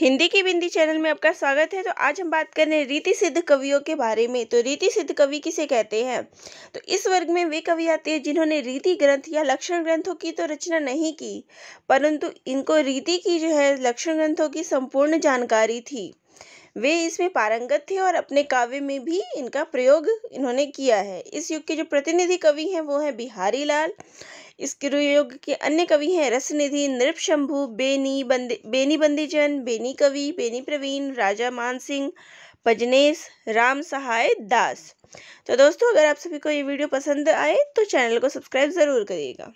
हिंदी की बिंदी चैनल में आपका स्वागत है तो आज हम बात कर रहे हैं रीति सिद्ध कवियों के बारे में तो रीति सिद्ध कवि किसे कहते हैं तो इस वर्ग में वे कवि आते हैं जिन्होंने रीति ग्रंथ या लक्षण ग्रंथों की तो रचना नहीं की परंतु इनको रीति की जो है लक्षण ग्रंथों की संपूर्ण जानकारी थी वे इसमें पारंगत थे और अपने काव्य में भी इनका प्रयोग इन्होंने किया है इस युग के जो प्रतिनिधि कवि हैं वो हैं बिहारी लाल इस युग के अन्य कवि हैं रसनिधि नृप शंभु बेनी बंदी बेनी बंदीजन बेनी कवि बेनी प्रवीण राजा मान सिंह पजनेस राम सहाय दास तो दोस्तों अगर आप सभी को ये वीडियो पसंद आए तो चैनल को सब्सक्राइब ज़रूर करिएगा